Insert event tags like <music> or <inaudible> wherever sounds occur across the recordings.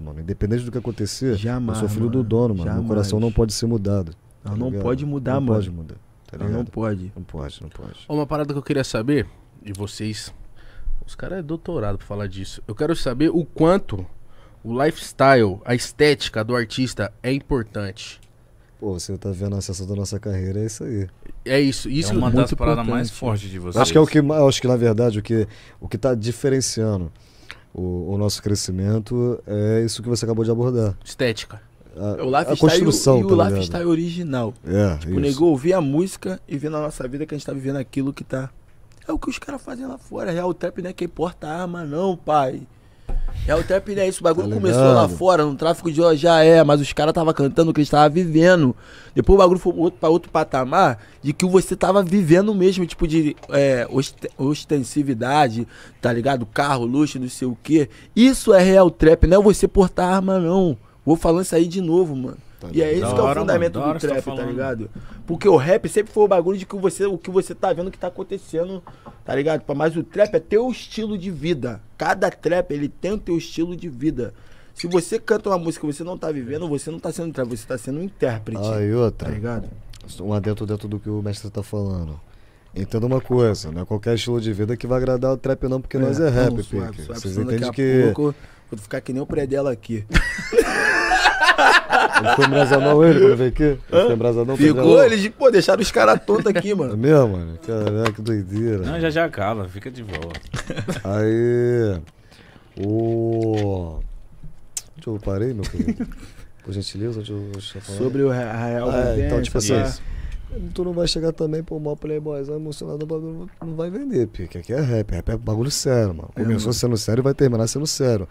mano. Independente do que acontecer, Jamais, eu sou filho mano. do dono, mano. Jamais. Meu coração não pode ser mudado. Tá não, pode mudar, não mano. Pode mudar, tá não, não pode. Não pode, não pode. Uma parada que eu queria saber, e vocês. Os caras é doutorado pra falar disso. Eu quero saber o quanto o lifestyle, a estética do artista é importante. Pô, você tá vendo a ascensão da nossa carreira, é isso aí. É isso, isso é uma é das paradas mais fortes de vocês. Acho que é o que, acho que na verdade o que o que tá diferenciando o, o nosso crescimento é isso que você acabou de abordar. Estética. A, é, o a construção, e o, e o tá lifestyle original. É, tipo, negou ouvir a música e ver na nossa vida que a gente tá vivendo aquilo que tá. É o que os caras fazem lá fora. É o trap não é quem porta arma, não, pai. É, o trap não é isso. O bagulho tá começou lá fora, no tráfico de ó, já é, mas os caras tava cantando o que eles estavam vivendo. Depois o bagulho foi outro, pra outro patamar de que você tava vivendo mesmo, tipo de é, ostensividade, tá ligado? Carro, luxo, não sei o quê. Isso é real trap, não é você portar arma, não. Vou falando isso aí de novo, mano. Tá e é isso que é o fundamento do tá trap, tá, tá ligado? Porque o rap sempre foi o bagulho de que você, o que você tá vendo que tá acontecendo, tá ligado? Mas o trap é teu estilo de vida. Cada trap, ele tem o teu estilo de vida. Se você canta uma música que você não tá vivendo, você não tá sendo trap, você tá sendo um intérprete. Ah, e outra. Tá ligado? Um adentro dentro do que o mestre tá falando. Entenda uma coisa, não é qualquer estilo de vida que vai agradar o trap não, porque é, nós é rap, Pico. Vocês entendem que... Pouco, vou ficar que nem o pré dela aqui. <laughs> Não foi embrasadão ele pra ver aqui? Não Ficou, tá eles, pô, deixaram os caras tontos aqui, mano. É mesmo, mano? Caraca, que doideira. Não, já já acaba, fica de boa. Aí. O. Onde eu parei, meu querido. Por gentileza, onde eu, Sobre o Real ah, é, Então, tipo assim. Né? Tu não vai chegar também, pô, mal playboyzão emocionado, bagulho não vai vender, porque aqui é rap, rap é bagulho sério, mano. É, Começou é, mano. sendo sério e vai terminar sendo sério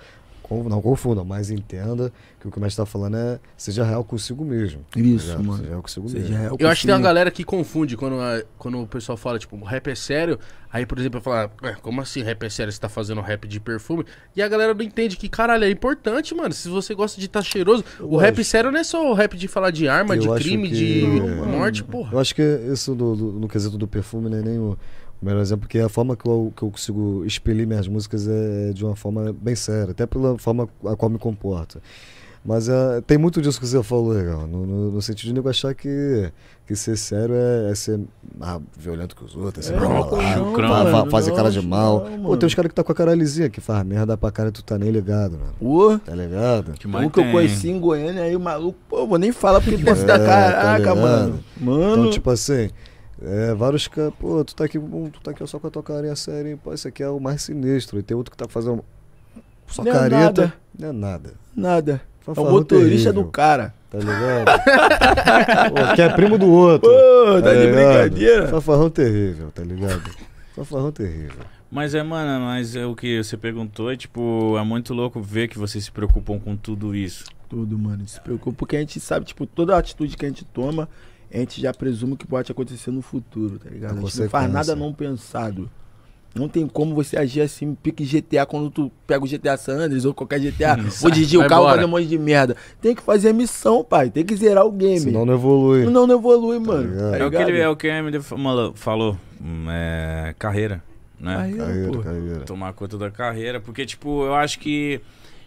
não confunda, mas entenda que o que o mestre está falando é seja real consigo mesmo. Tá isso, mano. Seja real consigo seja mesmo. Real consigo. Eu acho que tem uma galera que confunde quando, quando o pessoal fala, tipo, o rap é sério. Aí, por exemplo, eu falar, ah, é, como assim rap é sério? Você tá fazendo rap de perfume? E a galera não entende que, caralho, é importante, mano. Se você gosta de estar tá cheiroso, eu o acho... rap sério não é só o rap de falar de arma, eu de crime, que... de morte, porra. Eu acho que isso do, do, no quesito do perfume, né? Nem o o melhor exemplo porque é a forma que eu, que eu consigo expelir minhas músicas é, é de uma forma bem séria, até pela forma a qual me comporto. Mas uh, tem muito disso que você falou, legal. No, no, no, sentido de nego achar que, que ser sério é, é ser ah, violento que os outros, é ser é, malado, fa, fa, fazer cara de mal. Não, Pô, tem uns caras que tá com a cara lisinha, que faz merda pra cara e tu tá nem ligado, mano. Uh, tá ligado? Que mais que eu conheci em Goiânia, aí o maluco, pô, vou nem falar porque ele <laughs> é, da tá caraca, tá mano. Mano. Então, tipo assim. É, vários campos pô, tu tá aqui, tu tá aqui só com a tua carinha séria, pô, esse aqui é o mais sinistro. E tem outro que tá fazendo só não é careta. nada. Não é nada. Nada. Fanfarrão é o motorista terrível. do cara. Tá ligado? pô, que é primo do outro. Pô, tá, tá de brincadeira. Fanfarrão terrível, tá ligado? Fanfarrão terrível. Mas é, mano, mas é o que você perguntou é, tipo, é muito louco ver que vocês se preocupam com tudo isso. Tudo, mano, se preocupa porque a gente sabe, tipo, toda a atitude que a gente toma a gente já presume que pode acontecer no futuro, tá ligado? A, a gente não faz nada não pensado. Não tem como você agir assim, pique GTA, quando tu pega o GTA San Andreas ou qualquer GTA, vou ou dirigir o carro fazer um monte de merda. Tem que fazer a missão, pai. Tem que zerar o game. Senão não evolui. Senão não evolui, tá mano. Tá é, o que tá ele, é o que MD falou. Hum, é, carreira, né? Carreira, carreira, carreira. Tomar conta da carreira. Porque, tipo, eu acho que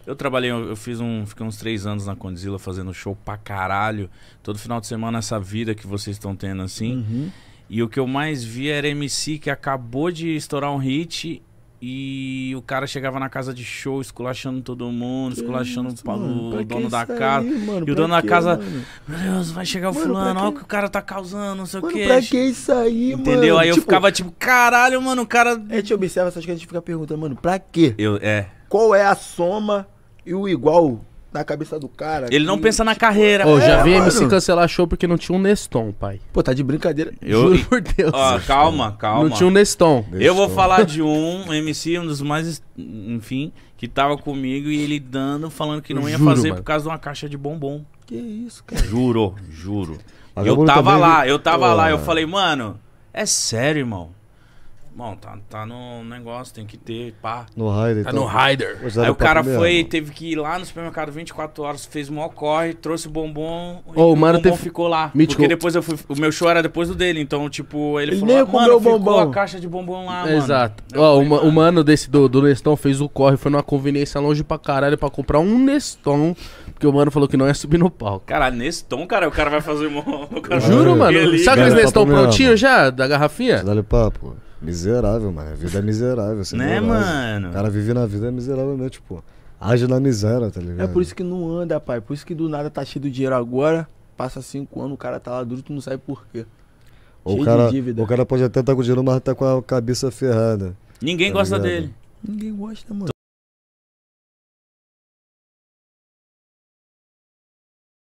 eu trabalhei, eu fiz um. Fiquei uns três anos na Condzilla fazendo show pra caralho. Todo final de semana, essa vida que vocês estão tendo assim. Uhum. E o que eu mais vi era MC que acabou de estourar um hit e o cara chegava na casa de show, esculachando todo mundo, esculachando isso, mano, o dono da casa. Aí, mano, e o dono da casa, mano? meu Deus, vai chegar o mano, fulano, olha o que o cara tá causando, não sei o quê. Pra que isso aí, Entendeu? mano? Entendeu? Aí tipo, eu ficava tipo, caralho, mano, o cara. É, a gente observa essas coisas e fica perguntando, mano, pra quê? Eu, é. Qual é a soma e o igual na cabeça do cara. Ele não pensa na tipo, carreira. Ô, já é, vi mano. MC cancelar show porque não tinha um Neston, pai. Pô, tá de brincadeira. Eu- Juro por Deus. Ó, calma, calma. não tinha um Neston. Eu vou falar <laughs> de um MC, um dos mais, enfim, que tava comigo e ele dando, falando que não ia Juro, fazer mano. por causa de uma caixa de bombom. Que isso, cara. Juro, juro. eu eu tava lá, eu tava lá, eu falei, mano, é sério, irmão. Bom, tá, tá no negócio, tem que ter, pá. No Rider. Tá então, no Rider. Aí o cara foi, né? teve que ir lá no supermercado 24 horas, fez um corre, trouxe o bombom oh, e o, mano bombom teve... ficou lá. Mítico. Porque depois eu fui, o meu show era depois do dele, então, tipo, ele, ele falou, mano, ficou bombom. a caixa de bombom lá, Exato. mano. Exato. Ó, falei, o, mano. o mano desse do, do Neston fez o corre, foi numa conveniência longe pra caralho pra comprar um Neston, porque o mano falou que não ia subir no palco. Caralho, Neston, cara, o cara vai fazer uma... Juro, mano. Sabe aqueles Neston prontinho já, da garrafinha? Dá-lhe papo, mano. Miserável, mano. A vida é miserável. Você né, mano? O cara vive na vida é miserável mesmo, tipo. Age na miséria, tá ligado? É por isso que não anda, pai. Por isso que do nada tá cheio de dinheiro agora. Passa cinco anos, o cara tá lá duro, tu não sabe por quê. Cheio o cara, o cara pode até estar tá com dinheiro, mas tá com a cabeça ferrada. Ninguém tá gosta ligado? dele. Ninguém gosta, mano.